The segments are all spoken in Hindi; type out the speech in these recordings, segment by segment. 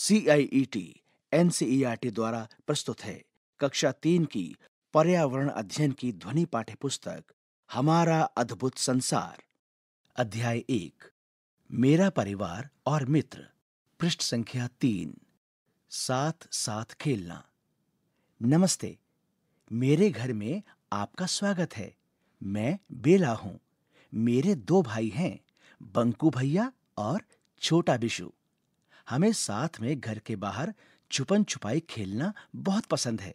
सीआईईटी एनसीईआरटी e e द्वारा प्रस्तुत है कक्षा तीन की पर्यावरण अध्ययन की ध्वनि पाठ्य पुस्तक हमारा अद्भुत संसार अध्याय एक मेरा परिवार और मित्र पृष्ठ संख्या तीन साथ साथ खेलना नमस्ते मेरे घर में आपका स्वागत है मैं बेला हूं मेरे दो भाई हैं बंकू भैया और छोटा बिशु हमें साथ में घर के बाहर छुपन छुपाई खेलना बहुत पसंद है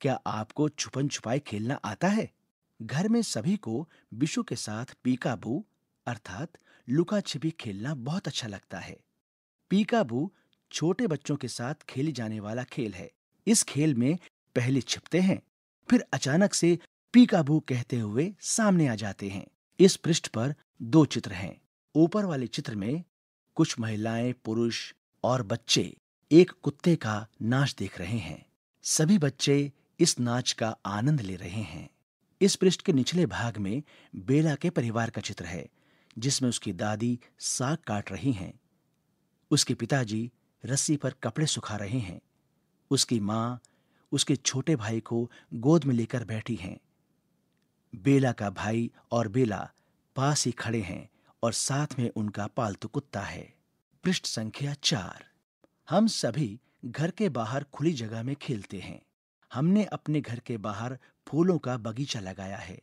क्या आपको छुपन छुपाई खेलना आता है घर में सभी को बिशु के साथ पीकाबू अर्थात लुका छिपी खेलना बहुत अच्छा लगता है पीकाबू छोटे बच्चों के साथ खेली जाने वाला खेल है इस खेल में पहले छिपते हैं फिर अचानक से पीकाबू कहते हुए सामने आ जाते हैं इस पृष्ठ पर दो चित्र हैं ऊपर वाले चित्र में कुछ महिलाएं पुरुष और बच्चे एक कुत्ते का नाच देख रहे हैं सभी बच्चे इस नाच का आनंद ले रहे हैं इस पृष्ठ के निचले भाग में बेला के परिवार का चित्र है जिसमें उसकी दादी साग काट रही हैं उसके पिताजी रस्सी पर कपड़े सुखा रहे हैं उसकी माँ उसके छोटे भाई को गोद में लेकर बैठी हैं बेला का भाई और बेला पास ही खड़े हैं और साथ में उनका पालतू कुत्ता है पृष्ठ संख्या चार हम सभी घर के बाहर खुली जगह में खेलते हैं हमने अपने घर के बाहर फूलों का बगीचा लगाया है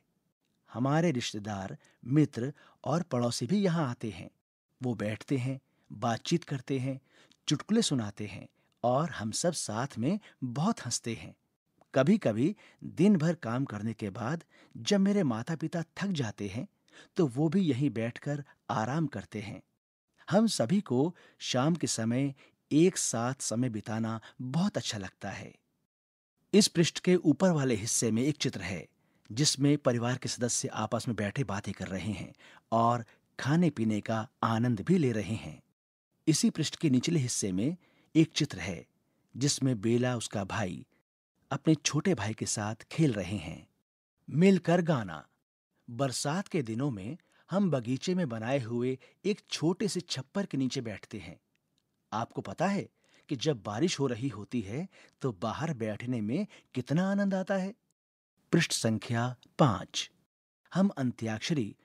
हमारे रिश्तेदार मित्र और पड़ोसी भी यहाँ आते हैं वो बैठते हैं बातचीत करते हैं चुटकुले सुनाते हैं और हम सब साथ में बहुत हंसते हैं कभी कभी दिन भर काम करने के बाद जब मेरे माता पिता थक जाते हैं तो वो भी यहीं बैठकर आराम करते हैं हम सभी को शाम के समय एक साथ समय बिताना बहुत अच्छा लगता है इस पृष्ठ के ऊपर वाले हिस्से में एक चित्र है जिसमें परिवार के सदस्य आपस में बैठे बातें कर रहे हैं और खाने पीने का आनंद भी ले रहे हैं इसी पृष्ठ के निचले हिस्से में एक चित्र है जिसमें बेला उसका भाई अपने छोटे भाई के साथ खेल रहे हैं मिलकर गाना बरसात के दिनों में हम बगीचे में बनाए हुए एक छोटे से छप्पर के नीचे बैठते हैं आपको पता है कि जब बारिश हो रही होती है तो बाहर बैठने में कितना आनंद आता है पृष्ठ संख्या पांच हम अंत्याक्षरी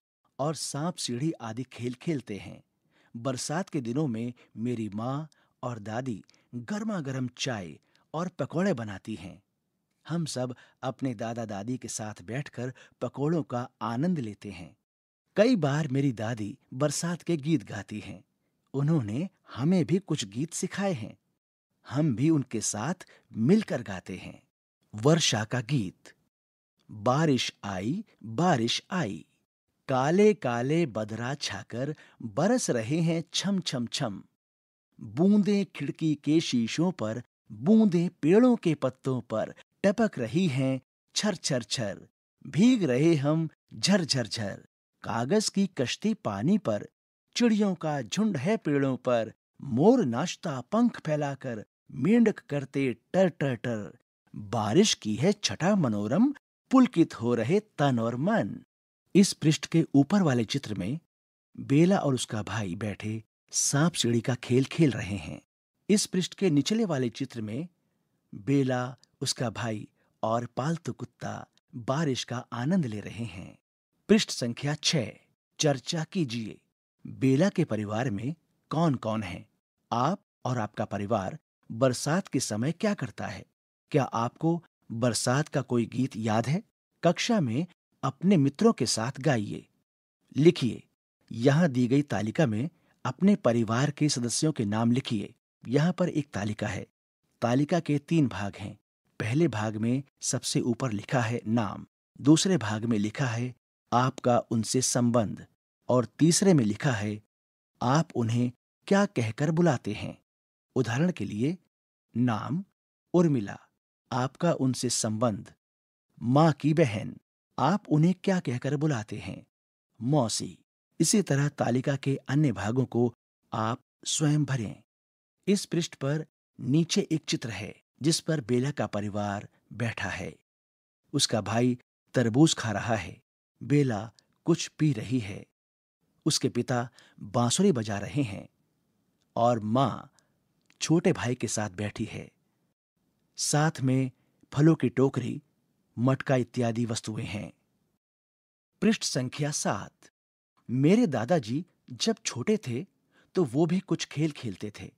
और सांप सीढ़ी आदि खेल खेलते हैं बरसात के दिनों में मेरी माँ और दादी गर्मा गर्म चाय और पकौड़े बनाती हैं हम सब अपने दादा दादी के साथ बैठकर पकोड़ों का आनंद लेते हैं कई बार मेरी दादी बरसात के गीत गाती हैं उन्होंने हमें भी कुछ गीत सिखाए हैं हम भी उनके साथ मिलकर गाते हैं वर्षा का गीत बारिश आई बारिश आई काले काले बदरा छाकर बरस रहे हैं छम छम छम बूंदे खिड़की के शीशों पर बूंदे पेड़ों के पत्तों पर टपक रही हैं छर छर छर भीग रहे हम झर झर झर कागज की कश्ती पानी पर चिड़ियों का झुंड है पेड़ों पर मोर नाश्ता पंख फैलाकर मेंढक करते टर टर टर बारिश की है छठा मनोरम पुलकित हो रहे तन और मन इस पृष्ठ के ऊपर वाले चित्र में बेला और उसका भाई बैठे सांप सीढ़ी का खेल खेल रहे हैं इस पृष्ठ के निचले वाले चित्र में बेला उसका भाई और पालतू कुत्ता बारिश का आनंद ले रहे हैं पृष्ठ संख्या छह चर्चा कीजिए बेला के परिवार में कौन कौन है आप और आपका परिवार बरसात के समय क्या करता है क्या आपको बरसात का कोई गीत याद है कक्षा में अपने मित्रों के साथ गाइए लिखिए यहाँ दी गई तालिका में अपने परिवार के सदस्यों के नाम लिखिए यहाँ पर एक तालिका है तालिका के तीन भाग हैं पहले भाग में सबसे ऊपर लिखा है नाम दूसरे भाग में लिखा है आपका उनसे संबंध और तीसरे में लिखा है आप उन्हें क्या कहकर बुलाते हैं उदाहरण के लिए नाम उर्मिला आपका उनसे संबंध माँ की बहन आप उन्हें क्या कहकर बुलाते हैं मौसी इसी तरह तालिका के अन्य भागों को आप स्वयं भरें इस पृष्ठ पर नीचे एक चित्र है जिस पर बेला का परिवार बैठा है उसका भाई तरबूज खा रहा है बेला कुछ पी रही है उसके पिता बांसुरी बजा रहे हैं और मां छोटे भाई के साथ बैठी है साथ में फलों की टोकरी मटका इत्यादि वस्तुएं हैं पृष्ठ संख्या सात मेरे दादाजी जब छोटे थे तो वो भी कुछ खेल खेलते थे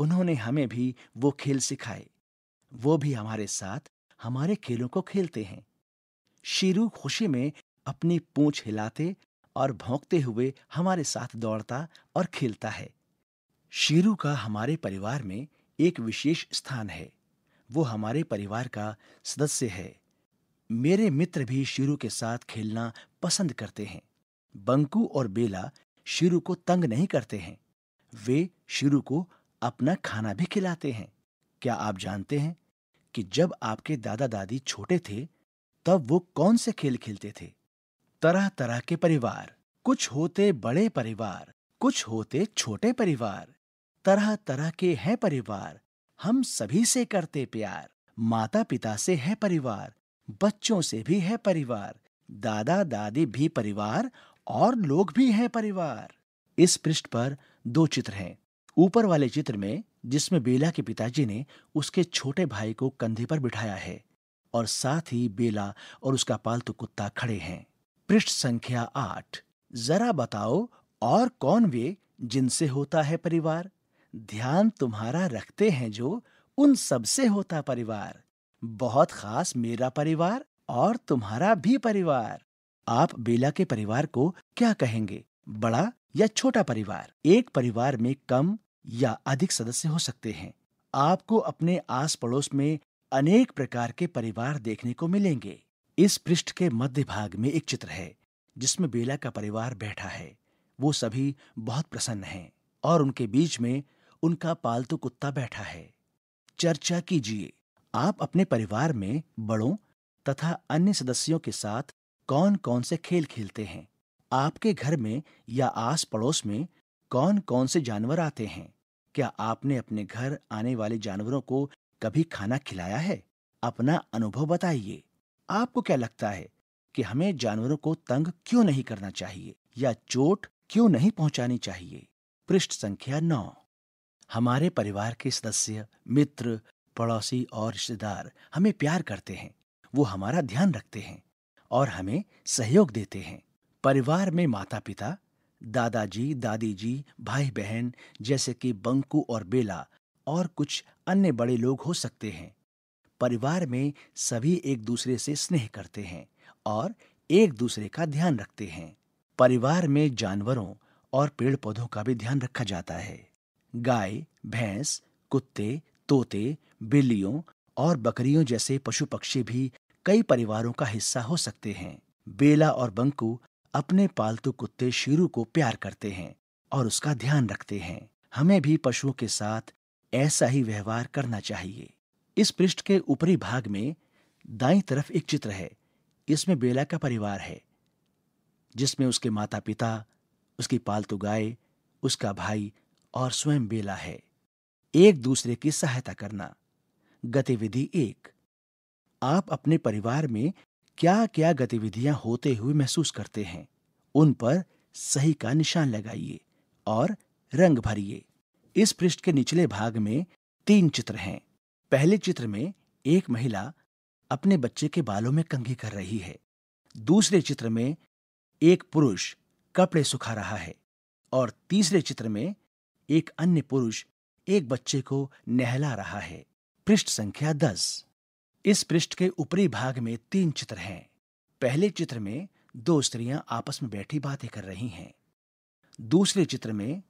उन्होंने हमें भी वो खेल सिखाए वो भी हमारे साथ हमारे खेलों को खेलते हैं शीरू खुशी में अपनी पूंछ हिलाते और भौंकते हुए हमारे साथ दौड़ता और खेलता है शीरू का हमारे परिवार में एक विशेष स्थान है वो हमारे परिवार का सदस्य है मेरे मित्र भी शीरू के साथ खेलना पसंद करते हैं बंकू और बेला शीरू को तंग नहीं करते हैं वे शीरू को अपना खाना भी खिलाते हैं क्या आप जानते हैं कि जब आपके दादा दादी छोटे थे तब वो कौन से खेल खेलते थे तरह तरह के परिवार कुछ होते बड़े परिवार कुछ होते छोटे परिवार तरह तरह के हैं परिवार हम सभी से करते प्यार माता पिता से है परिवार बच्चों से भी है परिवार दादा दादी भी परिवार और लोग भी हैं परिवार इस पृष्ठ पर दो चित्र हैं ऊपर वाले चित्र में जिसमें बेला के पिताजी ने उसके छोटे भाई को कंधे पर बिठाया है और साथ ही बेला और उसका पालतू कुत्ता खड़े हैं पृष्ठ संख्या आठ जरा बताओ और कौन वे जिनसे होता है परिवार ध्यान तुम्हारा रखते हैं जो उन सबसे होता परिवार बहुत खास मेरा परिवार और तुम्हारा भी परिवार आप बेला के परिवार को क्या कहेंगे बड़ा या छोटा परिवार एक परिवार में कम या अधिक सदस्य हो सकते हैं आपको अपने आस पड़ोस में अनेक प्रकार के परिवार देखने को मिलेंगे इस पृष्ठ के मध्य भाग में एक चित्र है जिसमें बेला का परिवार बैठा है वो सभी बहुत प्रसन्न हैं और उनके बीच में उनका पालतू कुत्ता बैठा है चर्चा कीजिए आप अपने परिवार में बड़ों तथा अन्य सदस्यों के साथ कौन कौन से खेल खेलते हैं आपके घर में या आस पड़ोस में कौन कौन से जानवर आते हैं क्या आपने अपने घर आने वाले जानवरों को कभी खाना खिलाया है अपना अनुभव बताइए आपको क्या लगता है कि हमें जानवरों को तंग क्यों नहीं करना चाहिए या चोट क्यों नहीं पहुंचानी चाहिए पृष्ठ संख्या नौ हमारे परिवार के सदस्य मित्र पड़ोसी और रिश्तेदार हमें प्यार करते हैं वो हमारा ध्यान रखते हैं और हमें सहयोग देते हैं परिवार में माता पिता दादाजी दादी जी भाई बहन जैसे कि बंकू और बेला और कुछ अन्य बड़े लोग हो सकते हैं परिवार में सभी एक दूसरे से स्नेह करते हैं और एक दूसरे का ध्यान रखते हैं परिवार में जानवरों और पेड़ पौधों का भी ध्यान रखा जाता है गाय भैंस कुत्ते तोते बिल्लियों और बकरियों जैसे पशु पक्षी भी कई परिवारों का हिस्सा हो सकते हैं बेला और बंकू अपने पालतू कुत्ते शीरू को प्यार करते हैं और उसका ध्यान रखते हैं हमें भी पशुओं के साथ ऐसा ही व्यवहार करना चाहिए इस पृष्ठ के ऊपरी भाग में दाई तरफ एक चित्र है इसमें बेला का परिवार है जिसमें उसके माता पिता उसकी पालतू गाय उसका भाई और स्वयं बेला है एक दूसरे की सहायता करना गतिविधि एक आप अपने परिवार में क्या क्या गतिविधियां होते हुए महसूस करते हैं उन पर सही का निशान लगाइए और रंग भरिए इस पृष्ठ के निचले भाग में तीन चित्र हैं पहले चित्र में एक महिला अपने बच्चे के बालों में कंघी कर रही है दूसरे चित्र में एक पुरुष कपड़े सुखा रहा है और तीसरे चित्र में एक अन्य पुरुष एक बच्चे को नहला रहा है पृष्ठ संख्या दस इस पृष्ठ के ऊपरी भाग में तीन चित्र हैं पहले चित्र में दो स्त्रियां आपस में बैठी बातें कर रही हैं दूसरे चित्र में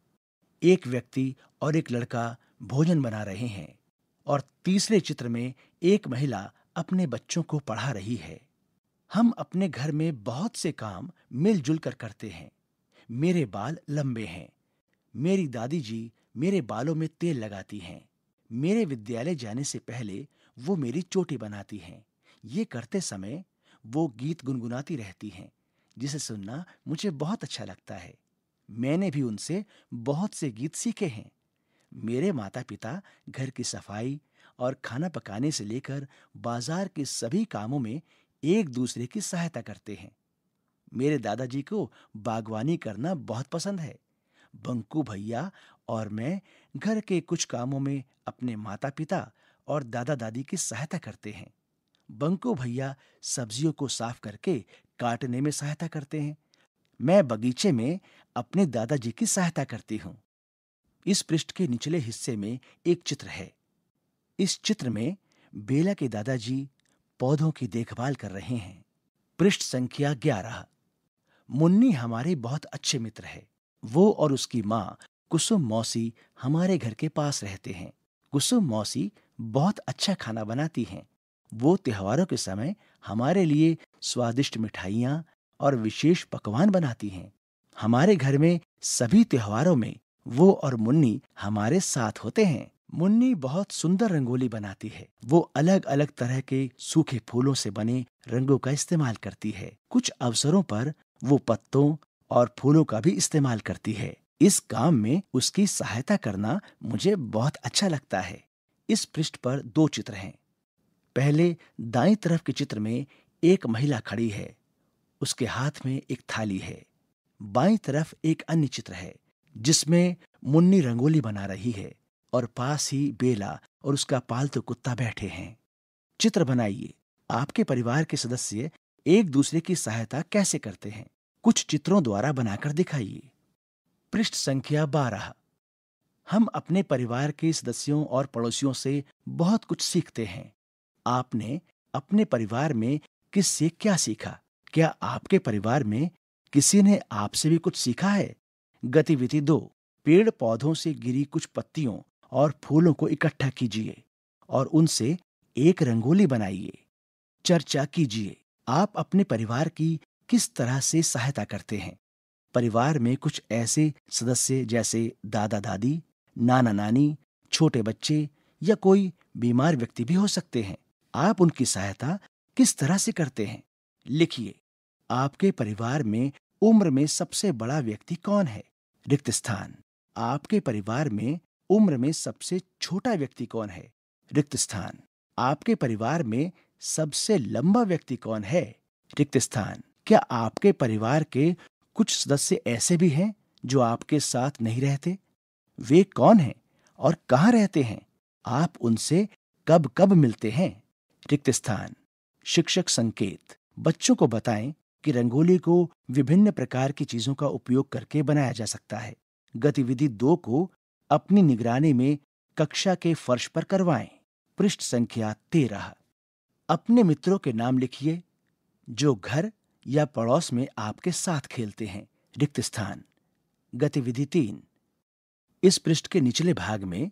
एक व्यक्ति और एक लड़का भोजन बना रहे हैं और तीसरे चित्र में एक महिला अपने बच्चों को पढ़ा रही है हम अपने घर में बहुत से काम मिलजुल कर करते हैं मेरे बाल लंबे हैं मेरी दादी जी मेरे बालों में तेल लगाती हैं मेरे विद्यालय जाने से पहले वो मेरी चोटी बनाती हैं ये करते समय वो गीत गुनगुनाती रहती हैं जिसे सुनना मुझे बहुत अच्छा लगता है मैंने भी उनसे बहुत से गीत सीखे हैं मेरे माता पिता घर की सफाई और खाना पकाने से लेकर बाजार के सभी कामों में एक दूसरे की सहायता करते हैं मेरे दादाजी को बागवानी करना बहुत पसंद है बंकू भैया और मैं घर के कुछ कामों में अपने माता पिता और दादा दादी की सहायता करते हैं बंको भैया सब्जियों को साफ करके काटने में सहायता करते हैं मैं बगीचे में अपने दादाजी की सहायता करती हूँ इस पृष्ठ के निचले हिस्से में एक चित्र है इस चित्र में बेला के दादाजी पौधों की देखभाल कर रहे हैं पृष्ठ संख्या ग्यारह मुन्नी हमारे बहुत अच्छे मित्र है वो और उसकी माँ कुसुम मौसी हमारे घर के पास रहते हैं कुसुम मौसी बहुत अच्छा खाना बनाती हैं वो त्योहारों के समय हमारे लिए स्वादिष्ट मिठाइयाँ और विशेष पकवान बनाती हैं हमारे घर में सभी त्योहारों में वो और मुन्नी हमारे साथ होते हैं मुन्नी बहुत सुंदर रंगोली बनाती है वो अलग अलग तरह के सूखे फूलों से बने रंगों का इस्तेमाल करती है कुछ अवसरों पर वो पत्तों और फूलों का भी इस्तेमाल करती है इस काम में उसकी सहायता करना मुझे बहुत अच्छा लगता है इस पृष्ठ पर दो चित्र हैं पहले दाई तरफ के चित्र में एक महिला खड़ी है उसके हाथ में एक थाली है बाई तरफ एक अन्य चित्र है जिसमें मुन्नी रंगोली बना रही है और पास ही बेला और उसका पालतू कुत्ता बैठे हैं चित्र बनाइए आपके परिवार के सदस्य एक दूसरे की सहायता कैसे करते हैं कुछ चित्रों द्वारा बनाकर दिखाइए पृष्ठ संख्या बारह हम अपने परिवार के सदस्यों और पड़ोसियों से बहुत कुछ सीखते हैं आपने अपने परिवार में किससे क्या सीखा क्या आपके परिवार में किसी ने आपसे भी कुछ सीखा है गतिविधि दो पेड़ पौधों से गिरी कुछ पत्तियों और फूलों को इकट्ठा कीजिए और उनसे एक रंगोली बनाइए चर्चा कीजिए आप अपने परिवार की किस तरह से सहायता करते हैं परिवार में कुछ ऐसे सदस्य जैसे दादा दादी नाना नानी छोटे बच्चे या कोई बीमार व्यक्ति भी हो सकते हैं आप उनकी सहायता किस तरह से करते हैं लिखिए आपके परिवार में उम्र में सबसे बड़ा व्यक्ति कौन है रिक्त स्थान आपके परिवार में उम्र में सबसे छोटा व्यक्ति कौन है रिक्त स्थान आपके परिवार में सबसे लंबा व्यक्ति कौन है रिक्त स्थान क्या आपके परिवार के कुछ सदस्य ऐसे भी हैं जो आपके साथ नहीं रहते वे कौन हैं और कहा रहते हैं आप उनसे कब कब मिलते हैं रिक्त स्थान शिक्षक संकेत बच्चों को बताएं कि रंगोली को विभिन्न प्रकार की चीजों का उपयोग करके बनाया जा सकता है गतिविधि दो को अपनी निगरानी में कक्षा के फर्श पर करवाएं पृष्ठ संख्या तेरह अपने मित्रों के नाम लिखिए जो घर या पड़ोस में आपके साथ खेलते हैं रिक्त स्थान गतिविधि तीन इस पृष्ठ के निचले भाग में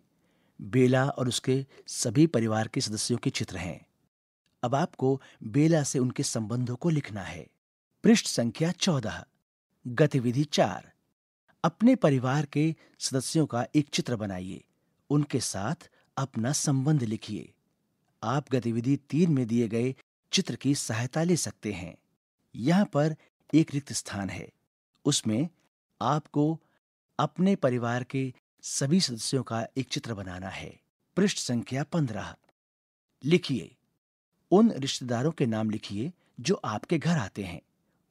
बेला और उसके सभी परिवार के सदस्यों के चित्र हैं अब आपको बेला से उनके संबंधों को लिखना है पृष्ठ संख्या चौदह गतिविधि चार अपने परिवार के सदस्यों का एक चित्र बनाइए उनके साथ अपना संबंध लिखिए आप गतिविधि तीन में दिए गए चित्र की सहायता ले सकते हैं यहाँ पर एक रिक्त स्थान है उसमें आपको अपने परिवार के सभी सदस्यों का एक चित्र बनाना है पृष्ठ संख्या पंद्रह लिखिए उन रिश्तेदारों के नाम लिखिए जो आपके घर आते हैं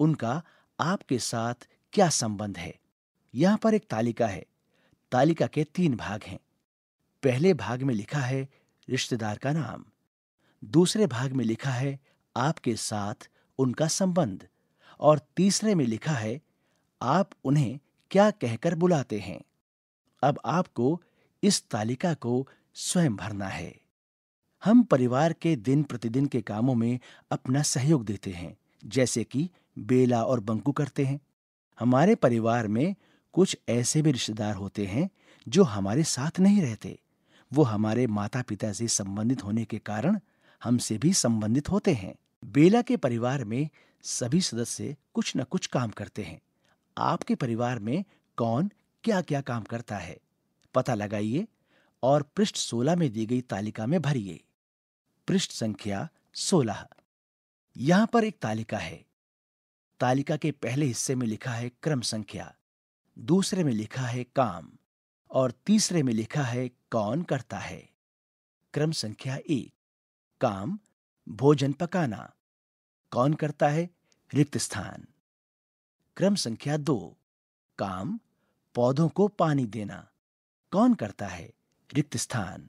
उनका आपके साथ क्या संबंध है यहां पर एक तालिका है तालिका के तीन भाग हैं पहले भाग में लिखा है रिश्तेदार का नाम दूसरे भाग में लिखा है आपके साथ उनका संबंध और तीसरे में लिखा है आप उन्हें क्या कहकर बुलाते हैं अब आपको इस तालिका को स्वयं भरना है हम परिवार के दिन प्रतिदिन के कामों में अपना सहयोग देते हैं जैसे कि बेला और बंकू करते हैं हमारे परिवार में कुछ ऐसे भी रिश्तेदार होते हैं जो हमारे साथ नहीं रहते वो हमारे माता पिता से संबंधित होने के कारण हमसे भी संबंधित होते हैं बेला के परिवार में सभी सदस्य कुछ न कुछ काम करते हैं आपके परिवार में कौन क्या क्या काम करता है पता लगाइए और पृष्ठ 16 में दी गई तालिका में भरिए पृष्ठ संख्या 16 यहां पर एक तालिका है तालिका के पहले हिस्से में लिखा है क्रम संख्या दूसरे में लिखा है काम और तीसरे में लिखा है कौन करता है क्रम संख्या एक काम भोजन पकाना कौन करता है रिक्त स्थान क्रम संख्या दो काम पौधों को पानी देना कौन करता है रिक्त स्थान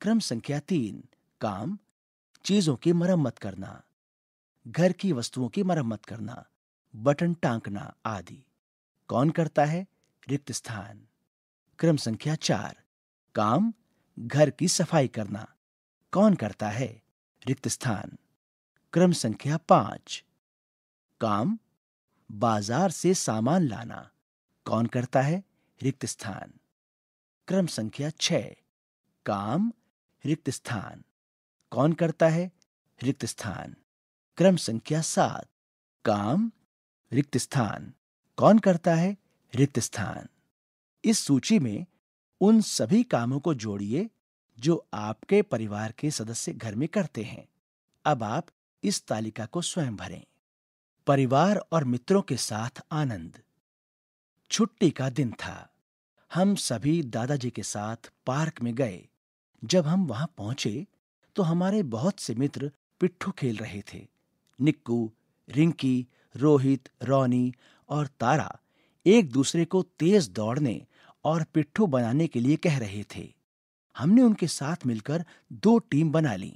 क्रम संख्या तीन काम चीजों की मरम्मत करना घर की वस्तुओं की मरम्मत करना बटन टांकना आदि कौन करता है रिक्त स्थान क्रम संख्या चार काम घर की सफाई करना कौन करता है रिक्त स्थान क्रम संख्या पांच काम बाजार से सामान लाना कौन करता है रिक्त स्थान क्रम संख्या छ काम रिक्त स्थान कौन करता है रिक्त स्थान क्रम संख्या सात काम रिक्त स्थान कौन करता है रिक्त स्थान इस सूची में उन सभी कामों को जोड़िए जो आपके परिवार के सदस्य घर में करते हैं अब आप इस तालिका को स्वयं भरें परिवार और मित्रों के साथ आनंद छुट्टी का दिन था हम सभी दादाजी के साथ पार्क में गए जब हम वहां पहुंचे तो हमारे बहुत से मित्र पिट्ठू खेल रहे थे निक्कू रिंकी रोहित रोनी और तारा एक दूसरे को तेज दौड़ने और पिट्ठू बनाने के लिए कह रहे थे हमने उनके साथ मिलकर दो टीम बना ली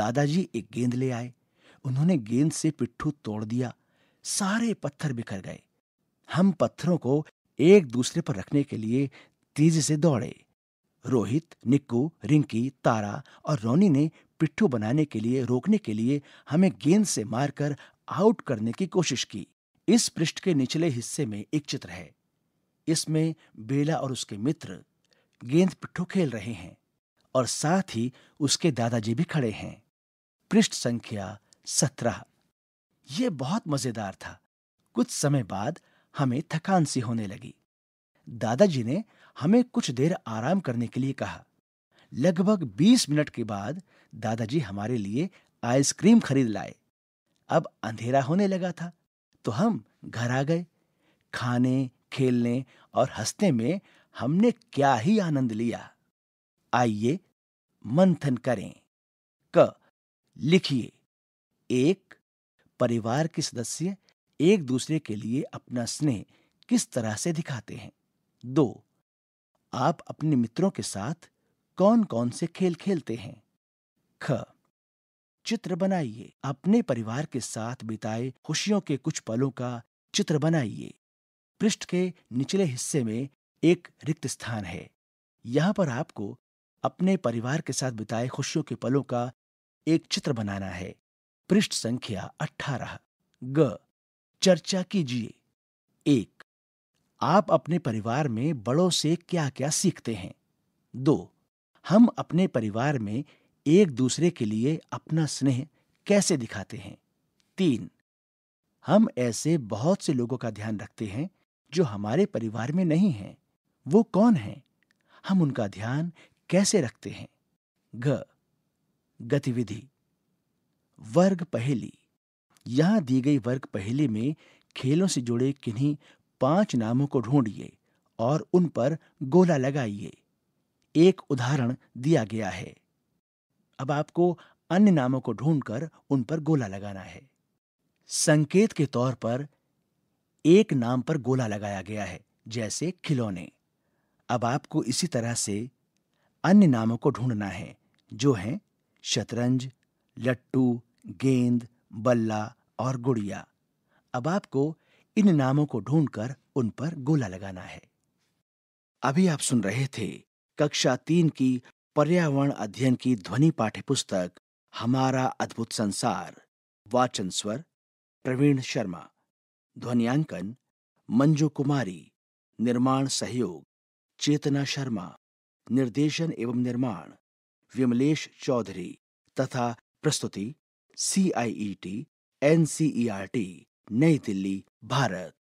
दादाजी एक गेंद ले आए उन्होंने गेंद से पिट्ठू तोड़ दिया सारे पत्थर बिखर गए हम पत्थरों को एक दूसरे पर रखने के लिए तेजी से दौड़े रोहित निक्कू रिंकी तारा और रोनी ने पिट्ठू बनाने के लिए रोकने के लिए हमें गेंद से मारकर आउट करने की कोशिश की इस पृष्ठ के निचले हिस्से में एक चित्र है इसमें बेला और उसके मित्र गेंद पिट्ठू खेल रहे हैं और साथ ही उसके दादाजी भी खड़े हैं पृष्ठ संख्या सत्रह ये बहुत मजेदार था कुछ समय बाद हमें थकान सी होने लगी दादाजी ने हमें कुछ देर आराम करने के लिए कहा लगभग बीस मिनट के बाद दादाजी हमारे लिए आइसक्रीम खरीद लाए अब अंधेरा होने लगा था तो हम घर आ गए खाने खेलने और हंसने में हमने क्या ही आनंद लिया आइए मंथन करें क लिखिए एक परिवार के सदस्य एक दूसरे के लिए अपना स्नेह किस तरह से दिखाते हैं दो आप अपने मित्रों के साथ कौन कौन से खेल खेलते हैं ख चित्र बनाइए अपने परिवार के साथ बिताए खुशियों के कुछ पलों का चित्र बनाइए पृष्ठ के निचले हिस्से में एक रिक्त स्थान है यहां पर आपको अपने परिवार के साथ बिताए खुशियों के पलों का एक चित्र बनाना है पृष्ठ संख्या अठारह ग चर्चा कीजिए एक आप अपने परिवार में बड़ों से क्या क्या सीखते हैं दो हम अपने परिवार में एक दूसरे के लिए अपना स्नेह कैसे दिखाते हैं तीन हम ऐसे बहुत से लोगों का ध्यान रखते हैं जो हमारे परिवार में नहीं हैं वो कौन हैं हम उनका ध्यान कैसे रखते हैं ग गतिविधि वर्ग पहेली यहां दी गई वर्ग पहेली में खेलों से जुड़े किन्हीं पांच नामों को ढूंढिए और उन पर गोला लगाइए एक उदाहरण दिया गया है अब आपको अन्य नामों को ढूंढकर उन पर गोला लगाना है संकेत के तौर पर एक नाम पर गोला लगाया गया है जैसे खिलौने अब आपको इसी तरह से अन्य नामों को ढूंढना है जो हैं शतरंज लट्टू गेंद बल्ला और गुड़िया अब आपको इन नामों को ढूंढकर उन पर गोला लगाना है अभी आप सुन रहे थे कक्षा तीन की पर्यावरण अध्ययन की ध्वनि पाठ्य पुस्तक हमारा अद्भुत संसार वाचन स्वर प्रवीण शर्मा ध्वनियांकन मंजू कुमारी निर्माण सहयोग चेतना शर्मा निर्देशन एवं निर्माण विमलेश चौधरी तथा प्रस्तुति C I E T N C E R T New Delhi Bharat